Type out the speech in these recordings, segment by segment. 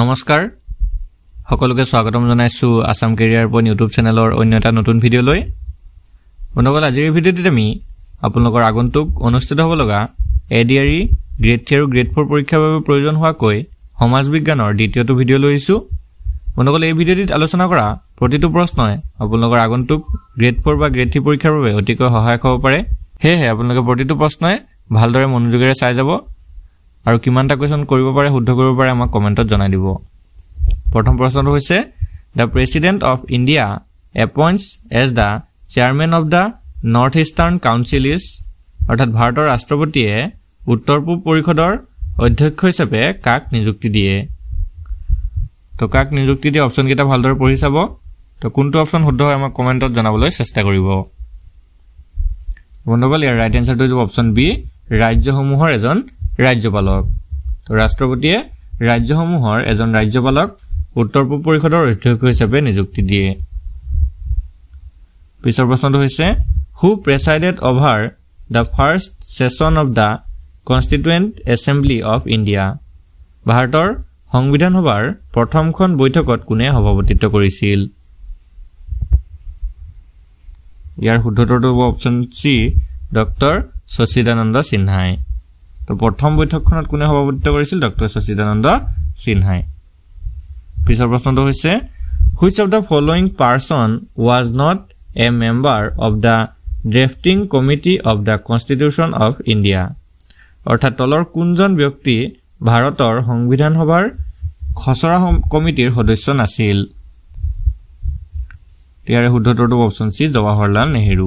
নমস্কাৰ সকলোকে স্বাগতম জনাইছোঁ আছাম কেৰিয়াৰ ওপৰত ইউটিউব চেনেলৰ অন্য এটা নতুন ভিডিঅ' লৈ বন্ধুসকল আজিৰ ভিডিঅ'টিত আমি আপোনালোকৰ আগন্তুক অনুষ্ঠিত হ'ব লগা A D R E grade three আৰু গ্ৰেড ফ'ৰ পৰীক্ষাৰ বাবে প্ৰয়োজন হোৱাকৈ সমাজ বিজ্ঞানৰ দ্বিতীয়টো ভিডিঅ' লৈ আহিছোঁ বন্ধুসকল এই ভিডিঅ'টিত আলোচনা কৰা প্ৰতিটো প্ৰশ্নই আপোনালোকৰ আগন্তুক গ্ৰেড ফ'ৰ বা গ্ৰেড থ্ৰী পৰীক্ষাৰ বাবে অতিকৈ সহায়ক হ'ব পাৰে সেয়েহে আপোনালোকে প্ৰতিটো প্ৰশ্নই ভালদৰে মনোযোগেৰে চাই যাব আৰু কিমানটা কুৱেশ্যন কৰিব পাৰে শুদ্ধ কৰিব পাৰে আমাক কমেণ্টত জনাই দিব প্ৰথম প্ৰশ্নটো হৈছে the president of India appoints as the chairman of the North Eastern council is অৰ্থাৎ ভাৰতৰ ৰাষ্ট্ৰপতিয়ে উত্তৰ পূব পৰিষদৰ অধ্যক্ষ হিচাপে কাক নিযুক্তি দিয়ে তো কাক নিযুক্তি দিয়ে অপশ্যনকেইটা ভালদৰে পঢ়ি চাব তো কোনটো অপশ্যন শুদ্ধ হয় আমাক কমেণ্টত জনাবলৈ চেষ্টা কৰিব বন্ধুসকল ইয়াৰ ৰাইট এনচাৰটো যাব অপশ্যন বি ৰাজ্যসমূহৰ এজন ৰাজ্যপালক ৰাষ্ট্ৰপতিয়ে ৰাজ্যসমূহৰ এজন ৰাজ্যপালক উত্তৰ পূব পৰিষদৰ অধ্যক্ষ হিচাপে নিযুক্তি দিয়ে পিছৰ প্ৰশ্নটো হৈছে who presided over the first session of the constituent assembly of India ভাৰতৰ সংবিধান সভাৰ প্ৰথমখন বৈঠকত কোনে সভাপতিত্ব কৰিছিল ইয়াৰ শুদ্ধতৰটো হ'ব অপশ্যন চি ডক্টৰ শচিদানন্দ সিনহাই তো প্ৰথম বৈঠকখনত কোনে সভাপতিত্ব কৰিছিল ডক্টৰ সচিদানন্দ সিনহাই পিছৰ প্ৰশ্নটো হৈছে which of the following person was not a member of the drafting committee of the constitution of India অৰ্থাৎ তলৰ কোনজন ব্যক্তি ভাৰতৰ সংবিধান সভাৰ খচৰা কমিটিৰ সদস্য নাছিল ইয়াৰে শুদ্ধোত্তৰটো অপশ্যন চি জৱাহৰলাল নেহৰু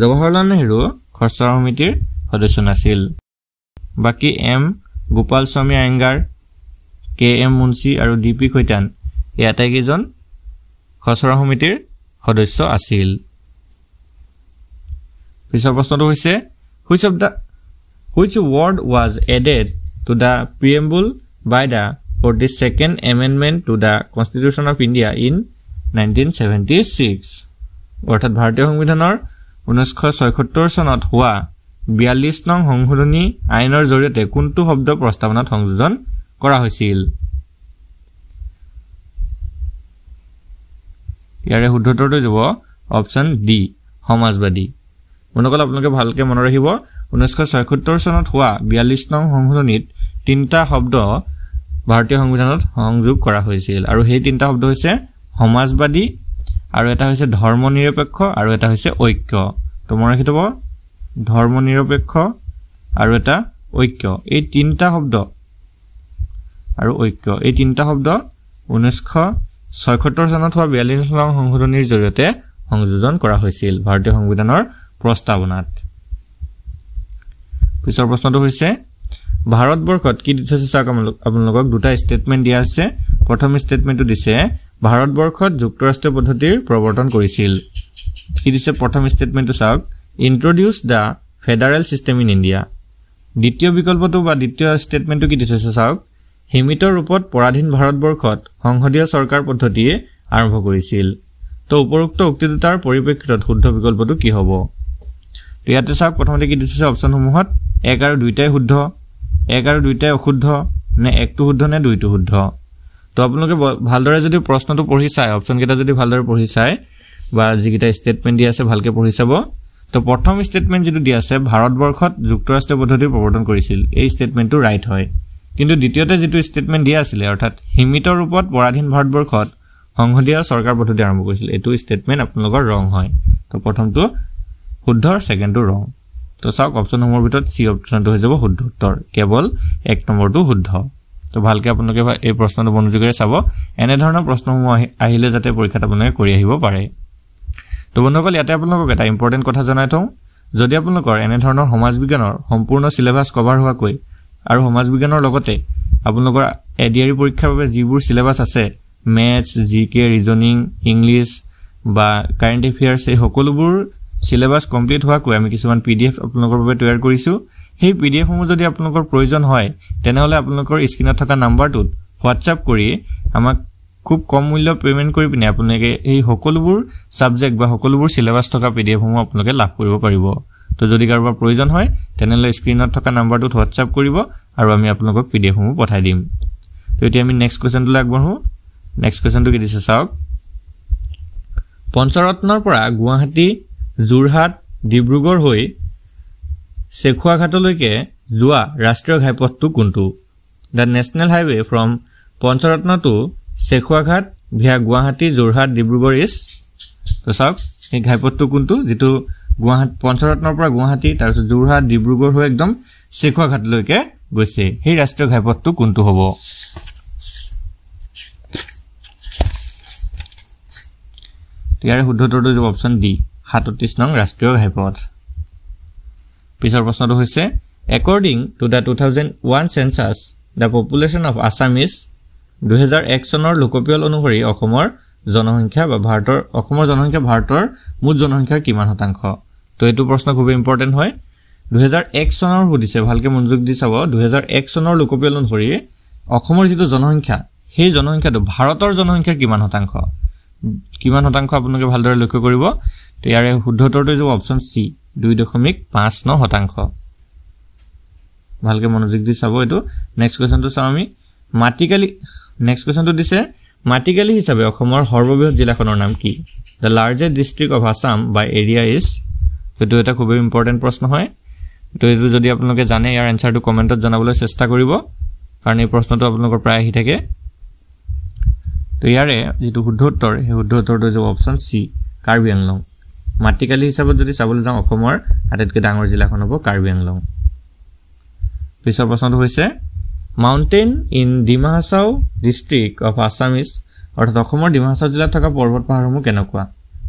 জৱাহৰলাল নেহৰু খচৰা সমিতিৰ সদস্য নাছিল বাকী M Gopalaswami Ayyangar K M Munshi আৰু ডি পি খৈতান এই আটাইকেইজন খচৰা সমিতিৰ সদস্য আছিল পিছৰ প্ৰশ্নটো হৈছে which of the which word was added to the preamble by the for the second amendment to the constitution of India in nineteen seventy six অৰ্থাৎ ভাৰতীয় সংবিধানৰ ঊনৈছশ ছয়সত্তৰ চনত হোৱা বিয়াল্লিছ নং সংশোধনী আইনৰ জৰিয়তে কোনটো শব্দ প্ৰস্তাৱনাত সংযোজন কৰা হৈছিল ইয়াৰে শুদ্ধোত্তৰটো যাব অপশ্যন ডি সমাজবাদী মন অকল আপোনালোকে ভালকৈ মনত ৰাখিব ঊনৈছশ ছয়সত্তৰ চনত হোৱা বিয়াল্লিছ নং সংশোধনীত তিনিটা শব্দ ভাৰতীয় সংবিধানত সংযোগ কৰা হৈছিল আৰু সেই তিনিটা শব্দ হৈছে সমাজবাদী আৰু এটা হৈছে ধৰ্ম নিৰপেক্ষ আৰু এটা হৈছে ঐক্য তো মনত ৰাখি থ'ব ধৰ্মনিৰপেক্ষ আৰু এটা ঐক্য এই তিনিটা শব্দ আৰু ঐক্য এই তিনিটা শব্দ ঊনৈছশ ছয়সত্তৰ চনত হোৱা বিয়াল্লিছ নং সংশোধনীৰ জৰিয়তে সংযোজন কৰা হৈছিল ভাৰতীয় সংবিধানৰ প্ৰস্তাৱনাত পিছৰ প্ৰশ্নটো হৈছে ভাৰতবৰ্ষত কি দি থৈছে চাওক আপোনালোকক দুটা ষ্টেটমেণ্ট দিয়া হৈছে প্ৰথম ষ্টেটমেণ্টটো দিছে ভাৰতবৰ্ষত যুক্তৰাষ্ট্ৰীয় পদ্ধতিৰ প্ৰৱৰ্তন কৰিছিল কি দিছে প্ৰথম ষ্টেটমেণ্টটো চাওক introduce the federal system in India দ্বিতীয় বিকল্পটো বা দ্বিতীয় ষ্টেটমেণ্টটো কি দি থৈছে চাওক সীমিত ৰূপত পৰাধীন ভাৰতবৰ্ষত সংসদীয় চৰকাৰ পদ্ধতিয়ে আৰম্ভ কৰিছিল তো উপৰোক্ত উক্তি দুটাৰ পৰিপ্ৰেক্ষিতত শুদ্ধ বিকল্পটো কি হ'ব তো ইয়াতে চাওক প্ৰথমতে কি দি থৈছে অপশ্যনসমূহত এক আৰু দুইটাই শুদ্ধ এক আৰু দুইটাই অশুদ্ধ নে একটো শুদ্ধ নে দুইটো শুদ্ধ তো আপোনালোকে ভালদৰে যদি প্ৰশ্নটো পঢ়ি চায় অপশ্যনকেইটা যদি ভালদৰে পঢ়ি চায় বা যিকেইটা ষ্টেটমেণ্ট দি আছে ভালকৈ পঢ়ি চাব তো প্ৰথম ষ্টেটমেণ্ট যিটো দিয়া আছে ভাৰতবৰ্ষত যুক্তৰাষ্ট্ৰীয় পদ্ধতি প্ৰৱৰ্তন কৰিছিল এই ষ্টেটমেণ্টটো ৰাইট হয় কিন্তু দ্বিতীয়তে যিটো ষ্টেটমেণ্ট দিয়া আছিলে অৰ্থাৎ সীমিত ৰূপত পৰাধীন ভাৰতবৰ্ষত সংসদীয় চৰকাৰ পদ্ধতি আৰম্ভ কৰিছিল এইটো ষ্টেটমেণ্ট আপোনালোকৰ ৰং হয় তো প্ৰথমটো শুদ্ধ ছেকেণ্ডটো ৰং তো চাওক অপশ্যনসমূহৰ ভিতৰত চি অপশ্যনটো হৈ যাব শুদ্ধ উত্তৰ কেৱল এক নম্বৰটো শুদ্ধ তো ভালকৈ আপোনালোকে এই প্ৰশ্নটো মনোযোগেৰে চাব এনেধৰণৰ প্ৰশ্নসমূহ আহিলে যাতে পৰীক্ষাত আপোনালোকে কৰি আহিব পাৰে তো বন্ধুসকল ইয়াতে আপোনালোকক এটা ইম্পৰ্টেণ্ট কথা জনাই থওঁ যদি আপোনালোকৰ এনেধৰণৰ সমাজ বিজ্ঞানৰ সম্পূৰ্ণ চিলেবাছ কভাৰ হোৱাকৈ আৰু সমাজ বিজ্ঞানৰ লগতে আপোনালোকৰ এ ডি এডিয়াৰী পৰীক্ষাৰ বাবে যিবোৰ চিলেবাছ আছে maths G K reasoning English বা কাৰেণ্ট এফেয়াৰ্ছ এই সকলোবোৰ চিলেবাছ কমপ্লিট হোৱাকৈ আমি কিছুমান পি ডি এফ আপোনালোকৰ বাবে তৈয়াৰ কৰিছোঁ সেই পি ডি এফসমূহ যদি আপোনালোকৰ প্ৰয়োজন হয় তেনেহ'লে আপোনালোকৰ স্ক্ৰীণত থকা নাম্বাৰটোত হোৱাটছআপ কৰি আমাক খুব কম মূল্য পে'মেণ্ট কৰি পিনে আপোনালোকে এই সকলোবোৰ ছাবজেক্ট বা সকলোবোৰ চিলেবাছ থকা পি ডি এফসমূহ আপোনালোকে লাভ কৰিব পাৰিব তো যদি কাৰোবাৰ প্ৰয়োজন হয় তেনেহ'লে স্ক্ৰীণত থকা নাম্বাৰটোত হোৱাটছআপ কৰিব আৰু আমি আপোনালোকক পি ডি এফসমূহ পঠাই দিম তো এতিয়া আমি নেক্সট কুৱেশ্যনটোলৈ আগবাঢ়োঁ নেক্সট কুৱেশ্যনটো কি দিছে চাওক পঞ্চৰত্নৰ পৰা গুৱাহাটী যোৰহাট ডিব্ৰুগড় হৈ চেখুৱাঘাটলৈকে যোৱা ৰাষ্ট্ৰীয় ঘাইপথটো কোনটো the national highway from Panchratna to Sekhuaghat via Guwahati Jorhat Dibrugarh ইষ্ট তো চাওক সেই ঘাইপথটো কোনটো যিটো গুৱাহাটী পঞ্চৰত্নৰ পৰা গুৱাহাটী তাৰপিছত যোৰহাট ডিব্ৰুগড় হৈ একদম চেখুৱাঘাটলৈকে গৈছে সেই ৰাষ্ট্ৰীয় ঘাইপথটো কোনটো হ'ব ইয়াৰে শুদ্ধোত্তৰটো যাব অপশ্যন ডি সাতত্ৰিছ নং ৰাষ্ট্ৰীয় ঘাইপথ পিছৰ প্ৰশ্নটো হৈছে according to the two thousand one census the population of Assam is দুহেজাৰ এক চনৰ লোকপিয়ল অনুসৰি অসমৰ জনসংখ্যা বা ভাৰতৰ অসমৰ জনসংখ্যা ভাৰতৰ মুঠ জনসংখ্যাৰ কিমান শতাংশ তো এইটো প্ৰশ্ন খুবেই ইম্পৰ্টেণ্ট হয় দুহেজাৰ এক চনৰ সুধিছে ভালকৈ মনোযোগ দি চাব দুহেজাৰ এক চনৰ লোকপিয়ল অনুসৰি অসমৰ যিটো জনসংখ্যা সেই জনসংখ্যাটো ভাৰতৰ জনসংখ্যাৰ কিমান শতাংশ কিমান শতাংশ আপোনালোকে ভালদৰে লক্ষ্য কৰিব তো ইয়াৰে শুদ্ধ উত্তৰটো হৈছে অপশ্যন চি দুই দশমিক পাঁচ ন শতাংশ ভালকৈ মনোযোগ দি চাব এইটো নেক্সট কুৱেশ্যনটো চাওঁ আমি মাটিকালি নেক্সট কুৱেশ্যনটো দিছে মাটিকালি হিচাপে অসমৰ সৰ্ববৃহৎ জিলাখনৰ নাম কি the largest district of Assam by area is সেইটো এটা খুবেই ইম্পৰ্টেণ্ট প্ৰশ্ন হয় তো এইটো যদি আপোনালোকে জানে ইয়াৰ এনচাৰটো কমেণ্টত জনাবলৈ চেষ্টা কৰিব কাৰণ এই প্ৰশ্নটো আপোনালোকৰ প্ৰায় আহি থাকে তো ইয়াৰে যিটো শুদ্ধ উত্তৰ সেই শুদ্ধ উত্তৰটো হৈছে অপশ্যন চি কাৰ্বি আংলং মাটিকালি হিচাপত যদি চাবলৈ যাওঁ অসমৰ আটাইতকৈ ডাঙৰ জিলাখন হ'ব কাৰ্বি আংলং পিছৰ প্ৰশ্নটো হৈছে mountain in Dima Hasao district of Assamese অৰ্থাৎ অসমৰ ডিমাহাচাও জিলাত থকা পৰ্বত পাহাৰসমূহ কেনেকুৱা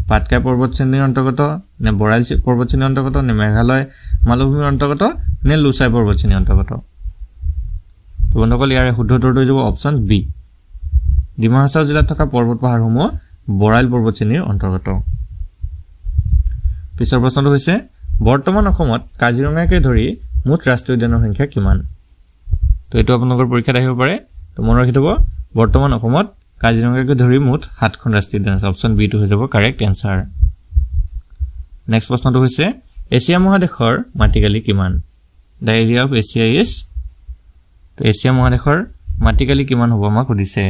পাটকাই পৰ্বত শ্ৰেণীৰ অন্তৰ্গত নে বৰাল পৰ্বত শ্ৰেণীৰ অন্তৰ্গত নে মেঘালয় মালভূমিৰ অন্তৰ্গত নে লুচাই পৰ্বত শ্ৰেণীৰ অন্তৰ্গত বন্ধুসকল ইয়াৰে শুদ্ধ উত্তৰটো হৈ যাব অপশ্যন বি ডিমাহাচাও জিলাত থকা পৰ্বত পাহাৰসমূহ বৰাইল পৰ্বত শ্ৰেণীৰ অন্তৰ্গত পিছৰ প্ৰশ্নটো হৈছে বৰ্তমান অসমত কাজিৰঙাকে ধৰি মুঠ ৰাষ্ট্ৰীয় উদ্যানৰ সংখ্যা কিমান তো এইটো আপোনালোকৰ পৰীক্ষাত আহিব পাৰে তো মনত ৰাখি থ'ব বৰ্তমান অসমত কাজিৰঙাকে ধৰি মুঠ সাতখন ৰাষ্ট্ৰীয় উদ্যান আছে অপশ্যন বিটো হৈ যাব কাৰেক্ট এনচাৰ নেক্সট প্ৰশ্নটো হৈছে এছিয়া মহাদেশৰ মাটিকালি কিমান the area of Asia is তো এছিয়া মহাদেশৰ মাটিকালি কিমান হ'ব আমাক সুধিছে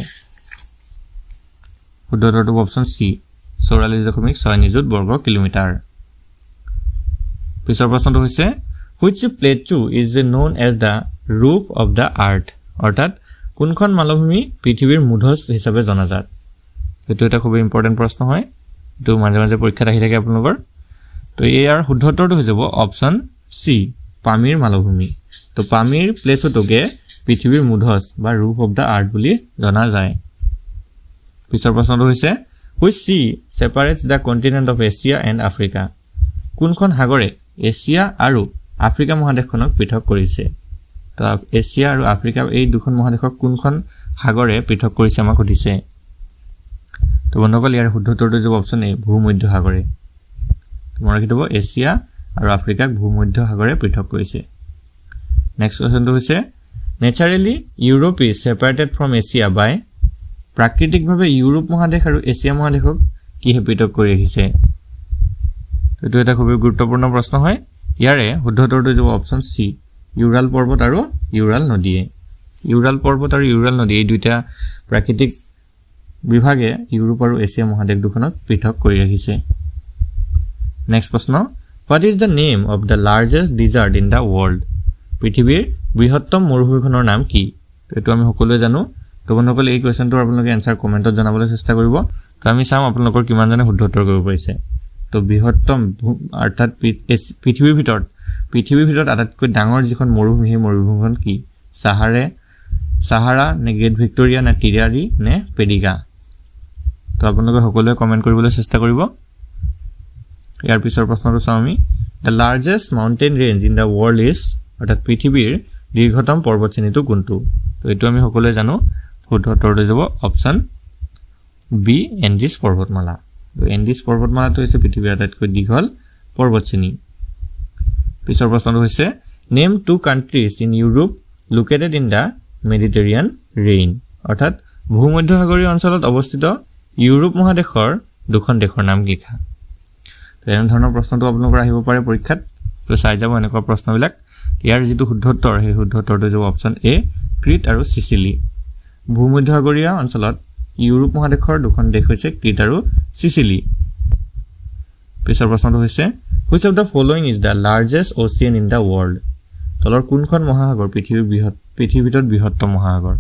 শুদ্ধ উত্তৰটো অপশ্যন চি চৌৰাল্লিছ দশমিক ছয় নিযুত বৰ্গ কিলোমিটাৰ পিছৰ প্ৰশ্নটো হৈছে which plateau is known as the roof of the earth অৰ্থাৎ কোনখন মালভূমি পৃথিৱীৰ মূধজ হিচাপে জনাজাত এইটো এটা খুবেই ইম্পৰ্টেণ্ট প্ৰশ্ন হয় এইটো মাজে মাজে পৰীক্ষাত আহি থাকে আপোনালোকৰ তো ইয়াৰ শুদ্ধ উত্তৰটো হৈ যাব অপশ্যন চি পামিৰ মালভূমি তো পামিৰ প্লেচটোকে পৃথিৱীৰ মূধজ বা ৰূপ অৱ দ্য আৰ্ট বুলি জনা যায় পিছৰ প্ৰশ্নটো হৈছে which sea separates the continent of Asia and Africa কোনখন সাগৰে এছিয়া আৰু আফ্ৰিকা মহাদেশখনক পৃথক কৰিছে তো এছিয়া আৰু আফ্ৰিকা এই দুখন মহাদেশক কোনখন সাগৰে পৃথক কৰিছে আমাক সুধিছে তো বন্ধুসকল ইয়াৰ শুদ্ধ উত্তৰটো যাব অপশ্যন এ ভূমধ্য সাগৰে মনে ৰাখি থ'ব এছিয়া আৰু আফ্ৰিকাক ভূমধ্য সাগৰে পৃথক কৰিছে নেক্সট কুৱেশ্যনটো হৈছে naturally Europe is separated from Asia by প্ৰাকৃতিকভাৱে ইউৰোপ মহাদেশ আৰু এছিয়া মহাদেশক কিহে পৃথক কৰি আহিছে এইটো এটা খুবেই গুৰুত্বপূৰ্ণ প্ৰশ্ন হয় ইয়াৰে শুদ্ধ উত্তৰটো যাব অপশ্যন চি ইউৰাল পৰ্বত আৰু ইউৰাল নদীয়ে ইউৰাল পৰ্বত আৰু ইউৰাল নদী এই দুটা প্ৰাকৃতিক বিভাগে ইউৰোপ আৰু এছিয়া মহাদেশ দুখনক পৃথক কৰি ৰাখিছে নেক্সট প্ৰশ্ন what is the name of the largest desert in the world পৃথিৱীৰ বৃহত্তম মৰুভূমিখনৰ নাম কি এইটো আমি সকলোৱে জানো তো বন্ধুসকল এই কুৱেশ্যনটো আপোনালোকে এনচাৰ কমেণ্টত জনাবলৈ চেষ্টা কৰিব তো আমি চাম আপোনালোকৰ কিমানজনে শুদ্ধ উত্তৰ কৰিব পাৰিছে তো বৃহত্তম অৰ্থাৎ পৃথিৱীৰ ভিতৰত পৃথিৱীৰ ভিতৰত আটাইতকৈ ডাঙৰ যিখন মৰুভূমি সেই মৰুভূমিখন কি চাহাৰে চাহাৰা নে গ্ৰেট ভিক্টৰিয়া নে তিৰিয়াৰী নে পেডিগা তো আপোনালোকে সকলোৱে কমেণ্ট কৰিবলৈ চেষ্টা কৰিব ইয়াৰ পিছৰ প্ৰশ্নটো চাওঁ আমি the largest mountain range in the world is অৰ্থাৎ পৃথিৱীৰ দীৰ্ঘতম পৰ্বত শ্ৰেণীটো কোনটো তো এইটো আমি সকলোৱে জানো শুদ্ধ উত্তৰ লৈ যাব অপশ্যন বি এণ্ডিছ পৰ্বতমালা এণ্ডিছ পৰ্বতমালাটো হৈছে পৃথিৱীৰ আটাইতকৈ দীঘল পৰ্বত শ্ৰেণী পিছৰ প্ৰশ্নটো হৈছে name two countries in Europe located in the Mediterranean region অৰ্থাৎ ভূমধ্যসাগৰীয় অঞ্চলত অৱস্থিত ইউৰোপ মহাদেশৰ দুখন দেশৰ নাম লিখা এনেধৰণৰ প্ৰশ্নটো আপোনালোকৰ আহিব পাৰে পৰীক্ষাত তো চাই যাব এনেকুৱা প্ৰশ্নবিলাক ইয়াৰ যিটো শুদ্ধ সেই শুদ্ধোত্তৰটো যাব অপশ্যন এ ক্ৰীট আৰু চিচিলি ভূমধ্যসাগৰীয় অঞ্চলত ইউৰোপ মহাদেশৰ দুখন দেশ হৈছে ক্ৰীট আৰু চিচিলি পিছৰ প্ৰশ্নটো হৈছে which of the following is the largest ocean in the world তলৰ কোনখন মহাসাগৰ পৃথিৱীৰ বৃহৎ পৃথিৱীৰ ভিতৰত বৃহত্তম মহাসাগৰ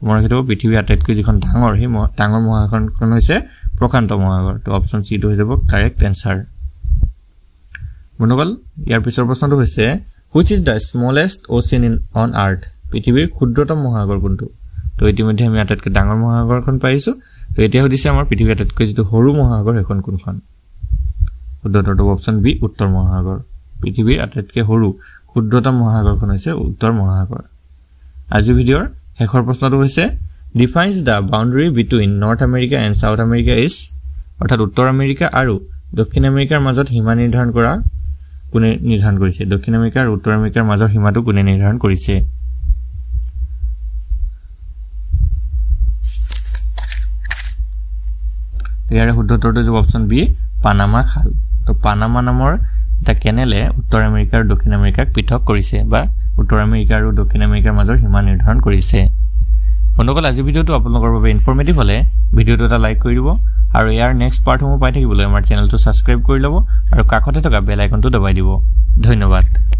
তোমাৰ সেইটো পৃথিৱীৰ আটাইতকৈ যিখন ডাঙৰ সেই ডাঙৰ মহাসাগৰখন হৈছে প্ৰশান্ত মহাসাগৰ ত' অপশ্যন চিটো হৈ যাব কাৰেক্ট এনচাৰ বন্ধুসকল ইয়াৰ পিছৰ প্ৰশ্নটো হৈছে which is the smallest ocean in on earth পৃথিৱীৰ ক্ষুদ্ৰতম মহাসাগৰ কোনটো ত' ইতিমধ্যে আমি আটাইতকৈ ডাঙৰ মহাসাগৰখন পাইছোঁ ত' এতিয়া সুধিছে আমাৰ পৃথিৱীৰ আটাইতকৈ যিটো সৰু মহাসাগৰ সেইখন কোনখন শুদ্ধটো অপশ্যন বি উত্তৰ মহাসাগৰ পৃথিৱীৰ আটাইতকৈ সৰু ক্ষুদ্ৰতম মহাসাগৰখন হৈছে উত্তৰ মহাসাগৰ আজিৰ ভিডিঅ'ৰ শেষৰ প্ৰশ্নটো হৈছে defines the boundary between North America and South America is অৰ্থাৎ উত্তৰ আমেৰিকা আৰু দক্ষিণ আমেৰিকাৰ মাজত সীমা নিৰ্ধাৰণ কৰা কোনে নিৰ্ধাৰণ কৰিছে দক্ষিণ আমেৰিকা আৰু উত্তৰ আমেৰিকাৰ মাজৰ সীমাটো কোনে নিৰ্ধাৰণ কৰিছে ইয়াৰে শুদ্ধ উত্তৰটো হৈছে অপশ্যন বি পানামা খাল তো পানামা নামৰ এটা কেনেলে উত্তৰ আমেৰিকা আৰু দক্ষিণ আমেৰিকাক পৃথক কৰিছে বা উত্তৰ আমেৰিকা আৰু দক্ষিণ আমেৰিকাৰ মাজৰ সীমা নিৰ্ধাৰণ কৰিছে বন্ধুসকল আজিৰ ভিডিঅ'টো আপোনালোকৰ বাবে ইনফৰ্মেটিভ হ'লে ভিডিঅ'টো এটা লাইক কৰি দিব আৰু ইয়াৰ নেক্সট পাৰ্টসমূহ পাই থাকিবলৈ আমাৰ চেনেলটো ছাবস্ক্ৰাইব কৰি ল'ব আৰু কাষতে থকা বেল দবাই দিব ধন্যবাদ